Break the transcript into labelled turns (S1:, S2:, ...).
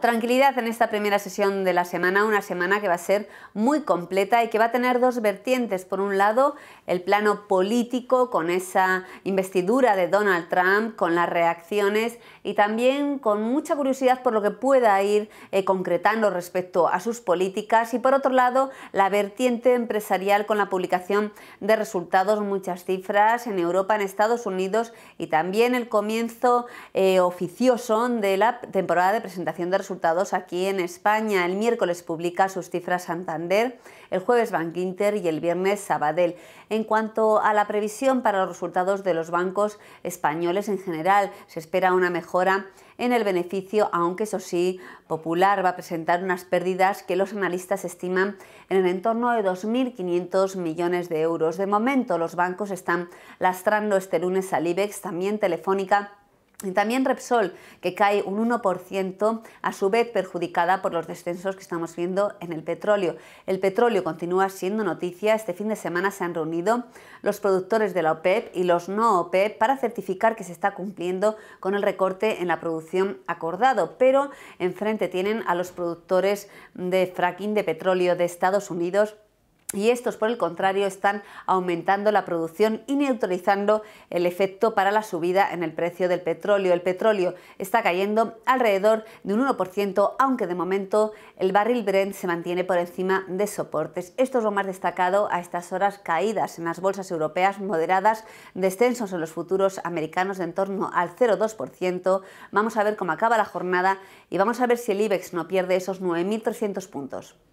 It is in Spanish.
S1: Tranquilidad en esta primera sesión de la semana, una semana que va a ser muy completa y que va a tener dos vertientes. Por un lado, el plano político con esa investidura de Donald Trump, con las reacciones y también con mucha curiosidad por lo que pueda ir eh, concretando respecto a sus políticas. Y por otro lado, la vertiente empresarial con la publicación de resultados, muchas cifras en Europa, en Estados Unidos y también el comienzo eh, oficioso de la temporada de presentación de resultados resultados aquí en España. El miércoles publica sus cifras Santander, el jueves Bankinter y el viernes Sabadell. En cuanto a la previsión para los resultados de los bancos españoles en general, se espera una mejora en el beneficio, aunque eso sí, Popular va a presentar unas pérdidas que los analistas estiman en el entorno de 2.500 millones de euros. De momento, los bancos están lastrando este lunes al IBEX, también Telefónica también Repsol, que cae un 1%, a su vez perjudicada por los descensos que estamos viendo en el petróleo. El petróleo continúa siendo noticia. Este fin de semana se han reunido los productores de la OPEP e y los no OPEP e para certificar que se está cumpliendo con el recorte en la producción acordado. Pero enfrente tienen a los productores de fracking de petróleo de Estados Unidos y estos, por el contrario, están aumentando la producción y neutralizando el efecto para la subida en el precio del petróleo. El petróleo está cayendo alrededor de un 1%, aunque de momento el barril Brent se mantiene por encima de soportes. Esto es lo más destacado a estas horas caídas en las bolsas europeas moderadas, descensos en los futuros americanos de en torno al 0,2%. Vamos a ver cómo acaba la jornada y vamos a ver si el IBEX no pierde esos 9.300 puntos.